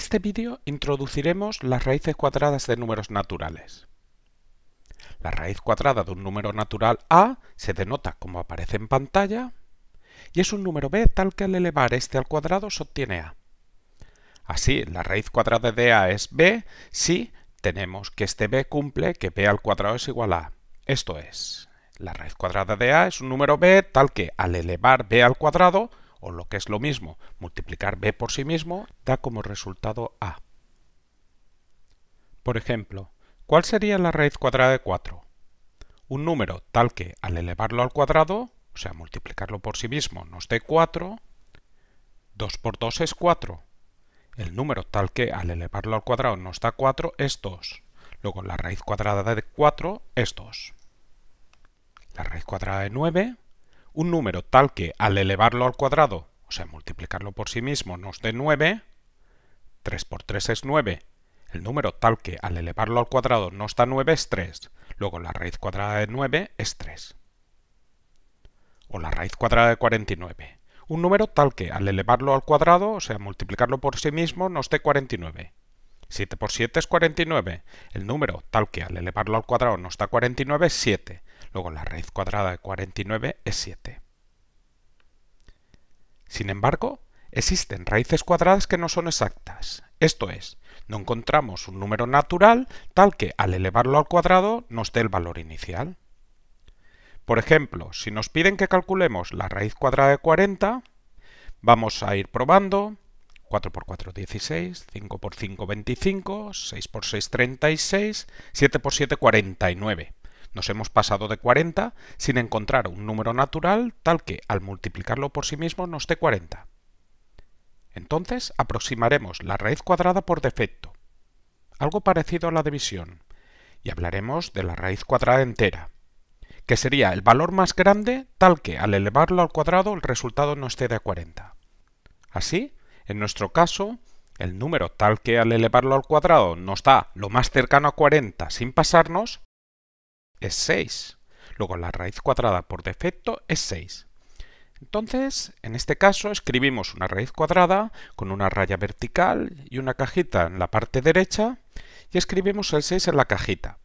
En este vídeo introduciremos las raíces cuadradas de números naturales. La raíz cuadrada de un número natural a se denota como aparece en pantalla y es un número b tal que al elevar este al cuadrado se obtiene a. Así, la raíz cuadrada de a es b si tenemos que este b cumple que b al cuadrado es igual a. Esto es, la raíz cuadrada de a es un número b tal que al elevar b al cuadrado o lo que es lo mismo, multiplicar b por sí mismo da como resultado a. Por ejemplo, ¿cuál sería la raíz cuadrada de 4? Un número tal que al elevarlo al cuadrado, o sea, multiplicarlo por sí mismo, nos dé 4, 2 por 2 es 4. El número tal que al elevarlo al cuadrado nos da 4 es 2. Luego la raíz cuadrada de 4 es 2. La raíz cuadrada de 9 un número tal que al elevarlo al cuadrado, o sea, multiplicarlo por sí mismo, nos dé 9, 3 por 3 es 9, el número tal que al elevarlo al cuadrado nos da 9 es 3, luego la raíz cuadrada de 9 es 3, o la raíz cuadrada de 49. Un número tal que al elevarlo al cuadrado, o sea, multiplicarlo por sí mismo, nos dé 49. 7 por 7 es 49. El número tal que al elevarlo al cuadrado nos da 49 es 7. Luego la raíz cuadrada de 49 es 7. Sin embargo, existen raíces cuadradas que no son exactas. Esto es, no encontramos un número natural tal que al elevarlo al cuadrado nos dé el valor inicial. Por ejemplo, si nos piden que calculemos la raíz cuadrada de 40, vamos a ir probando 4 por 4 16, 5 por 5 25, 6 por 6 36, 7 por 7 49. Nos hemos pasado de 40 sin encontrar un número natural tal que, al multiplicarlo por sí mismo, nos dé 40. Entonces aproximaremos la raíz cuadrada por defecto, algo parecido a la división, y hablaremos de la raíz cuadrada entera, que sería el valor más grande tal que al elevarlo al cuadrado el resultado no esté de 40. Así, en nuestro caso, el número tal que al elevarlo al cuadrado nos da lo más cercano a 40 sin pasarnos, es 6. Luego la raíz cuadrada por defecto es 6. Entonces, en este caso, escribimos una raíz cuadrada con una raya vertical y una cajita en la parte derecha y escribimos el 6 en la cajita.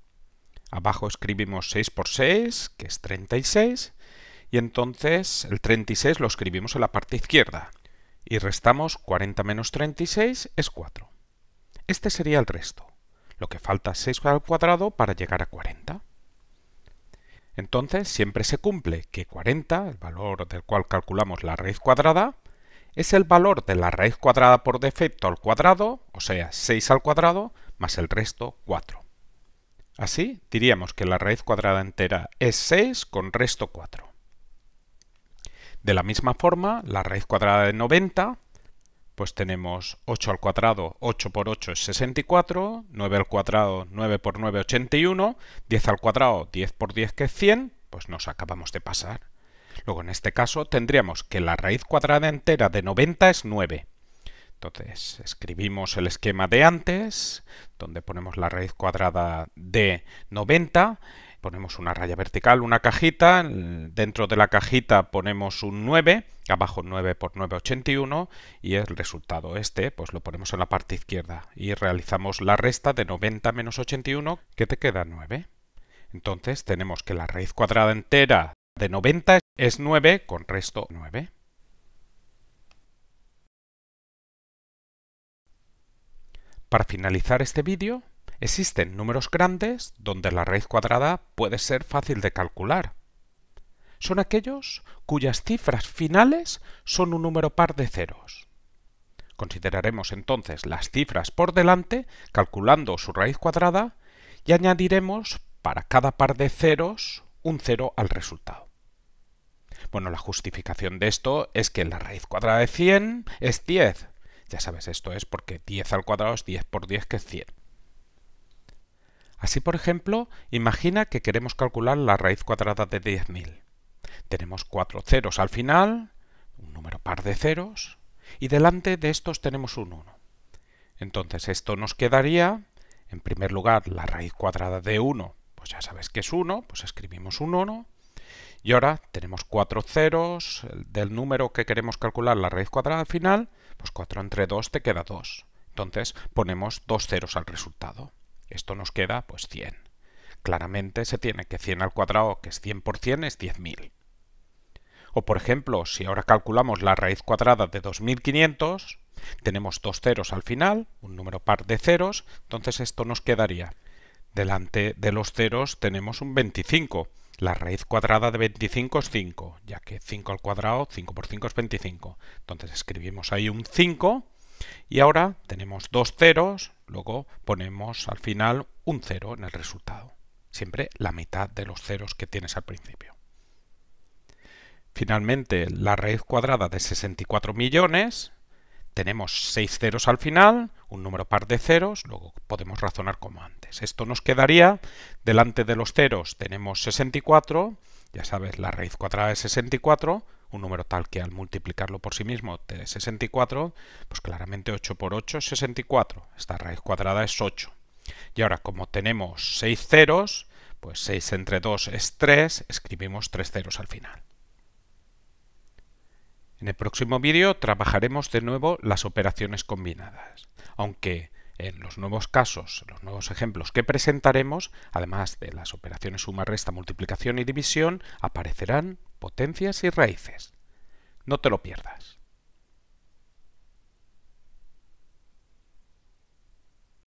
Abajo escribimos 6 por 6, que es 36, y entonces el 36 lo escribimos en la parte izquierda. Y restamos 40 menos 36 es 4. Este sería el resto, lo que falta es 6 al cuadrado para llegar a 40. Entonces siempre se cumple que 40, el valor del cual calculamos la raíz cuadrada, es el valor de la raíz cuadrada por defecto al cuadrado, o sea, 6 al cuadrado, más el resto 4. Así diríamos que la raíz cuadrada entera es 6 con resto 4. De la misma forma, la raíz cuadrada de 90 pues tenemos 8 al cuadrado, 8 por 8 es 64, 9 al cuadrado, 9 por 9 81, 10 al cuadrado, 10 por 10 que es 100, pues nos acabamos de pasar. Luego en este caso tendríamos que la raíz cuadrada entera de 90 es 9. Entonces escribimos el esquema de antes, donde ponemos la raíz cuadrada de 90 ponemos una raya vertical, una cajita, dentro de la cajita ponemos un 9, abajo 9 por 9, 81, y el resultado este, pues lo ponemos en la parte izquierda y realizamos la resta de 90 menos 81, que te queda 9. Entonces tenemos que la raíz cuadrada entera de 90 es 9 con resto 9. Para finalizar este vídeo, Existen números grandes donde la raíz cuadrada puede ser fácil de calcular. Son aquellos cuyas cifras finales son un número par de ceros. Consideraremos entonces las cifras por delante calculando su raíz cuadrada y añadiremos para cada par de ceros un cero al resultado. Bueno, la justificación de esto es que la raíz cuadrada de 100 es 10. Ya sabes, esto es porque 10 al cuadrado es 10 por 10 que es 100. Así, por ejemplo, imagina que queremos calcular la raíz cuadrada de 10.000. Tenemos cuatro ceros al final, un número par de ceros, y delante de estos tenemos un 1. Entonces esto nos quedaría, en primer lugar, la raíz cuadrada de 1, pues ya sabes que es 1, pues escribimos un 1. Y ahora tenemos cuatro ceros del número que queremos calcular la raíz cuadrada al final, pues 4 entre 2 te queda 2. Entonces ponemos dos ceros al resultado. Esto nos queda pues 100. Claramente se tiene que 100 al cuadrado, que es 100%, es 10.000. O por ejemplo, si ahora calculamos la raíz cuadrada de 2500, tenemos dos ceros al final, un número par de ceros, entonces esto nos quedaría. Delante de los ceros tenemos un 25. La raíz cuadrada de 25 es 5, ya que 5 al cuadrado, 5 por 5 es 25. Entonces escribimos ahí un 5 y ahora tenemos dos ceros, luego ponemos al final un cero en el resultado. Siempre la mitad de los ceros que tienes al principio. Finalmente, la raíz cuadrada de 64 millones. Tenemos seis ceros al final, un número par de ceros, luego podemos razonar como antes. Esto nos quedaría, delante de los ceros tenemos 64, ya sabes, la raíz cuadrada de 64, un número tal que al multiplicarlo por sí mismo te dé 64, pues claramente 8 por 8 es 64. Esta raíz cuadrada es 8. Y ahora, como tenemos 6 ceros, pues 6 entre 2 es 3, escribimos 3 ceros al final. En el próximo vídeo trabajaremos de nuevo las operaciones combinadas, aunque en los nuevos casos, los nuevos ejemplos que presentaremos, además de las operaciones suma, resta, multiplicación y división, aparecerán potencias y raíces. No te lo pierdas.